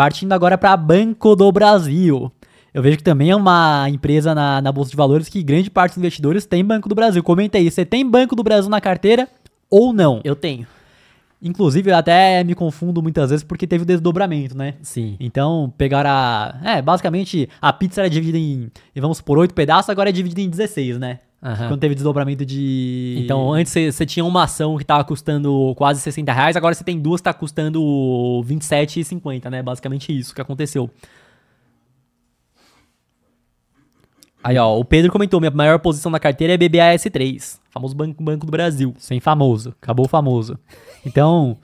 Partindo agora para Banco do Brasil. Eu vejo que também é uma empresa na, na Bolsa de Valores que grande parte dos investidores tem Banco do Brasil. Comenta aí, você tem Banco do Brasil na carteira ou não? Eu tenho. Inclusive, eu até me confundo muitas vezes porque teve o desdobramento, né? Sim. Então, pegaram a. É, basicamente, a pizza era dividida em, vamos por oito pedaços, agora é dividida em 16, né? Uhum. Quando teve desdobramento de. Então, antes você tinha uma ação que tava custando quase 60 reais, agora você tem duas que tá custando 27,50, né? Basicamente isso que aconteceu. Aí, ó, o Pedro comentou: minha maior posição na carteira é BBAS3, famoso Banco, banco do Brasil. Sem famoso, acabou o famoso. Então,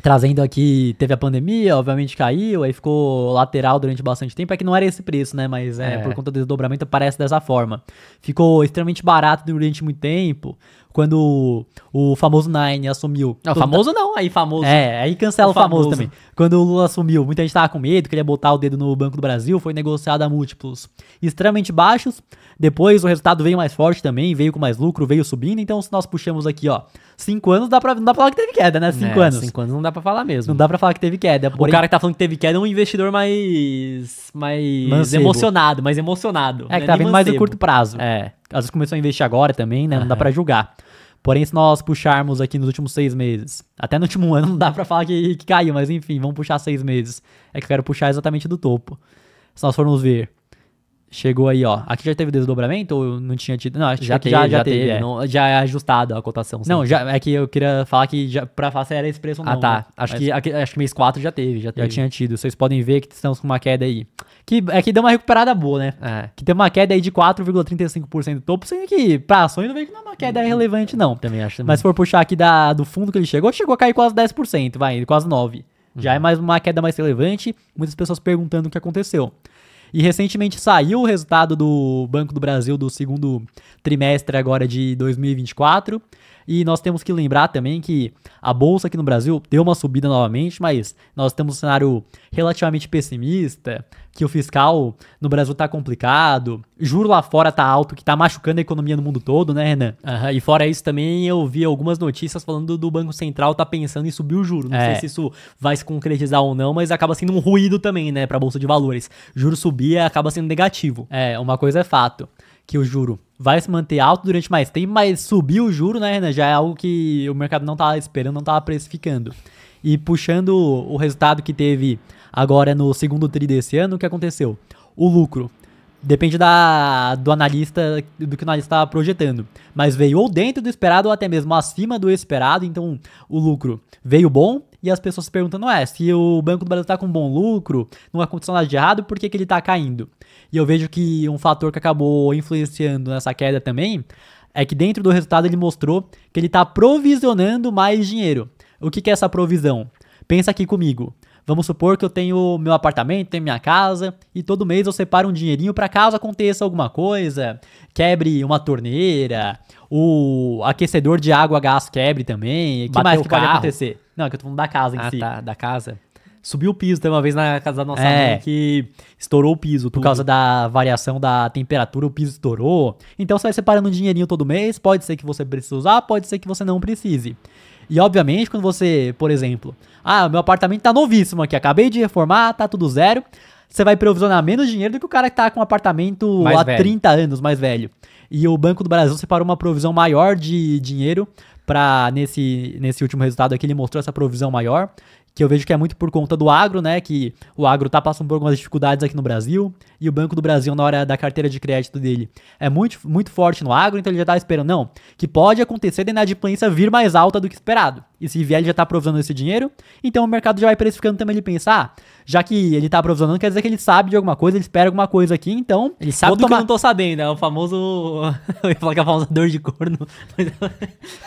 trazendo aqui, teve a pandemia, obviamente caiu, aí ficou lateral durante bastante tempo. É que não era esse preço, né? Mas é, é. por conta do desdobramento parece dessa forma. Ficou extremamente barato durante muito tempo. Quando o, famoso Nine assumiu. Não, famoso não, aí famoso. É, aí cancela o famoso, famoso também. Quando o Lula assumiu, muita gente tava com medo, queria botar o dedo no Banco do Brasil, foi negociado a múltiplos extremamente baixos. Depois o resultado veio mais forte também, veio com mais lucro, veio subindo. Então, se nós puxamos aqui, ó, 5 anos, dá pra, não dá pra falar que teve queda, né? 5 é, anos. 5 anos não dá pra falar mesmo. Não dá pra falar que teve queda. Porém... O cara que tá falando que teve queda é um investidor mais. mais Mancebo. emocionado, mais emocionado. É, né? que é tá vendo mais o curto prazo. É às vezes começou a investir agora também, né? Não uhum. dá para julgar. Porém, se nós puxarmos aqui nos últimos seis meses, até no último ano não dá para falar que, que caiu, mas enfim, vamos puxar seis meses. É que eu quero puxar exatamente do topo. Se nós formos ver Chegou aí, ó. Aqui já teve desdobramento ou não tinha tido? Não, acho já que teve, já, já, já, teve. teve é. Não, já é ajustado a cotação. Sim. Não, já, é que eu queria falar que já, pra falar se era expresso ou não. Ah, tá. Né? Acho, Mas... que, aqui, acho que mês 4 já teve, já teve. Já tinha tido. Vocês podem ver que estamos com uma queda aí. Que, é que deu uma recuperada boa, né? É. Que tem uma queda aí de 4,35% do topo, sendo que pra ações não vejo que não é uma queda uhum. relevante, não. Também acho. Mas se for puxar aqui da, do fundo que ele chegou, chegou a cair quase 10%, vai, quase 9%. Já é uhum. mais uma queda mais relevante. Muitas pessoas perguntando o que aconteceu. E recentemente saiu o resultado do Banco do Brasil do segundo trimestre agora de 2024. E nós temos que lembrar também que a bolsa aqui no Brasil deu uma subida novamente, mas nós temos um cenário relativamente pessimista, que o fiscal no Brasil tá complicado, juro lá fora tá alto, que tá machucando a economia no mundo todo, né, Renan? Uhum, e fora isso também eu vi algumas notícias falando do Banco Central tá pensando em subir o juro. Não é. sei se isso vai se concretizar ou não, mas acaba sendo um ruído também, né, pra bolsa de valores. Juro subindo subir acaba sendo negativo. É, uma coisa é fato, que o juro vai se manter alto durante mais tempo, mas subir o juro, né, Renan, já é algo que o mercado não estava tá esperando, não estava tá precificando. E puxando o resultado que teve agora no segundo tri desse ano, o que aconteceu? O lucro Depende da, do analista, do que o analista estava projetando. Mas veio ou dentro do esperado ou até mesmo acima do esperado. Então o lucro veio bom, e as pessoas se perguntando, é, se o Banco do Brasil está com bom lucro, não aconteceu nada de errado, por que, que ele está caindo? E eu vejo que um fator que acabou influenciando nessa queda também é que dentro do resultado ele mostrou que ele está provisionando mais dinheiro. O que, que é essa provisão? Pensa aqui comigo. Vamos supor que eu tenho meu apartamento, tenho minha casa e todo mês eu separo um dinheirinho para caso aconteça alguma coisa, quebre uma torneira, o aquecedor de água a gás quebre também, o que mais que carro. pode acontecer? Não, é que eu tô falando da casa em ah, si. Ah, tá, da casa. Subiu o piso, tem uma vez na casa da nossa é. mãe que estourou o piso. Por causa da variação da temperatura, o piso estourou. Então você vai separando um dinheirinho todo mês, pode ser que você precise usar, pode ser que você não precise. E obviamente, quando você, por exemplo, ah, meu apartamento tá novíssimo aqui, acabei de reformar, tá tudo zero, você vai provisionar menos dinheiro do que o cara que tá com um apartamento mais há velho. 30 anos mais velho. E o Banco do Brasil separou uma provisão maior de dinheiro para nesse, nesse último resultado aqui ele mostrou essa provisão maior, que eu vejo que é muito por conta do agro, né, que o agro tá passando por algumas dificuldades aqui no Brasil, e o Banco do Brasil na hora da carteira de crédito dele é muito, muito forte no agro, então ele já tá esperando, não, que pode acontecer da inadimplência vir mais alta do que esperado. E se vier, ele já está aprovisionando esse dinheiro. Então o mercado já vai precificando também. Ele pensa, ah, já que ele está aprovisionando, quer dizer que ele sabe de alguma coisa, ele espera alguma coisa aqui, então. Ele sabe do que eu não tô sabendo, é o famoso. eu ia falar que é o famoso dor de corno.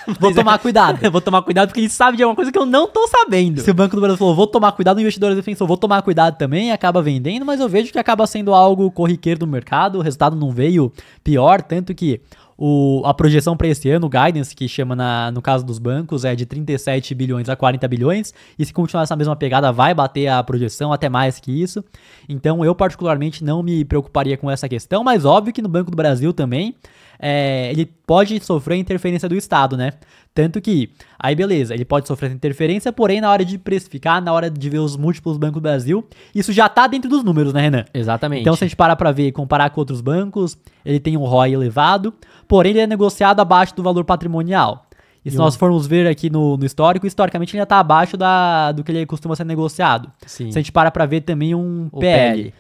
vou tomar cuidado. vou tomar cuidado porque ele sabe de alguma coisa que eu não tô sabendo. Se o Banco do Brasil falou, vou tomar cuidado, o investidor defensor, vou tomar cuidado também, acaba vendendo, mas eu vejo que acaba sendo algo corriqueiro do mercado, o resultado não veio pior, tanto que o, a projeção para esse ano, o guidance, que chama na, no caso dos bancos, é de 37 bilhões a 40 bilhões. E se continuar essa mesma pegada, vai bater a projeção até mais que isso. Então eu, particularmente, não me preocuparia com essa questão, mas óbvio que no Banco do Brasil também é, ele pode sofrer interferência do Estado, né? Tanto que, aí beleza, ele pode sofrer essa interferência, porém na hora de precificar, na hora de ver os múltiplos bancos do Brasil, isso já tá dentro dos números, né, Renan? Exatamente. Então, se a gente parar para ver e comparar com outros bancos, ele tem um ROI elevado, porém ele é negociado abaixo do valor patrimonial. E se nós formos ver aqui no, no histórico, historicamente ele já está abaixo da, do que ele costuma ser negociado. Sim. Se a gente para para ver também um PL. PL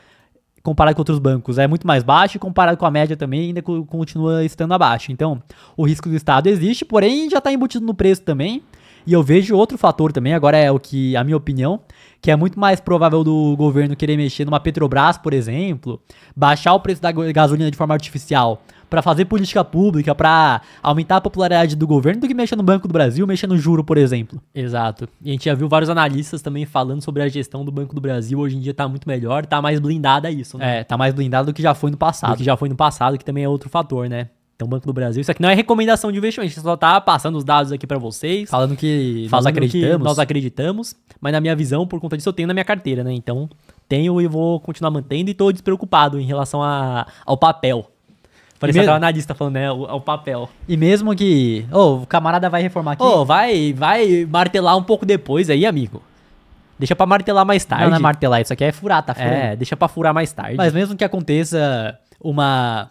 comparado com outros bancos é muito mais baixo, comparado com a média também ainda continua estando abaixo. Então, o risco do Estado existe, porém já está embutido no preço também. E eu vejo outro fator também, agora é o que a minha opinião, que é muito mais provável do governo querer mexer numa Petrobras, por exemplo, baixar o preço da gasolina de forma artificial para fazer política pública, para aumentar a popularidade do governo, do que mexer no Banco do Brasil, mexer no juro, por exemplo. Exato. E a gente já viu vários analistas também falando sobre a gestão do Banco do Brasil. Hoje em dia tá muito melhor, tá mais blindada isso, né? É, tá mais blindada do que já foi no passado. Do que já foi no passado, que também é outro fator, né? Então, Banco do Brasil, isso aqui não é recomendação de investimento, a gente só tá passando os dados aqui para vocês. Falando que nós acreditamos. Que nós acreditamos, mas na minha visão, por conta disso, eu tenho na minha carteira, né? Então, tenho e vou continuar mantendo e tô despreocupado em relação a, ao papel. Parece mesmo... analista falando, né? O, o, papel. E mesmo que. Ô, oh, o camarada vai reformar aqui. Ô, oh, vai, vai martelar um pouco depois aí, amigo. Deixa pra martelar mais tarde. Não, não é martelar, isso aqui é furar, tá é, furando. É, deixa pra furar mais tarde. Mas mesmo que aconteça uma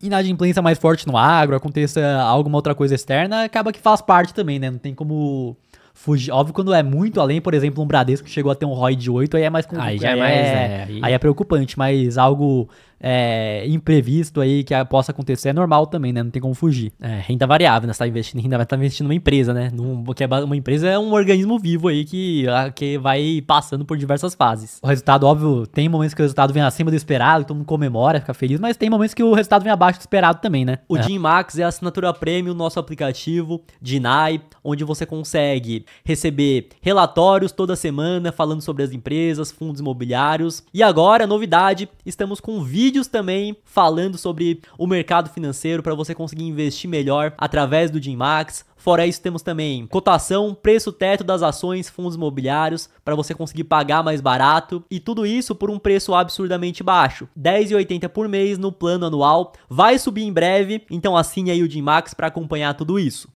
inadimplência mais forte no agro, aconteça alguma outra coisa externa, acaba que faz parte também, né? Não tem como fugir. Óbvio, quando é muito além, por exemplo, um Bradesco que chegou a ter um ROI de 8, aí é mais complicado. Aí, é, mais, é, é, aí... aí... é preocupante, mas algo é, imprevisto aí que possa acontecer é normal também, né? Não tem como fugir. É, renda variável, né? Você tá investindo em renda tá investindo numa empresa, né? Num, que é, uma empresa é um organismo vivo aí que, que vai passando por diversas fases. O resultado, óbvio, tem momentos que o resultado vem acima do esperado, todo mundo comemora, fica feliz, mas tem momentos que o resultado vem abaixo do esperado também, né? O é. Max é a assinatura premium, nosso aplicativo de NAI, onde você consegue receber relatórios toda semana falando sobre as empresas, fundos imobiliários. E agora, novidade, estamos com vídeos também falando sobre o mercado financeiro para você conseguir investir melhor através do Dinmax. Fora isso, temos também cotação, preço teto das ações, fundos imobiliários, para você conseguir pagar mais barato. E tudo isso por um preço absurdamente baixo, R$10,80 por mês no plano anual. Vai subir em breve, então assine aí o Dinmax para acompanhar tudo isso.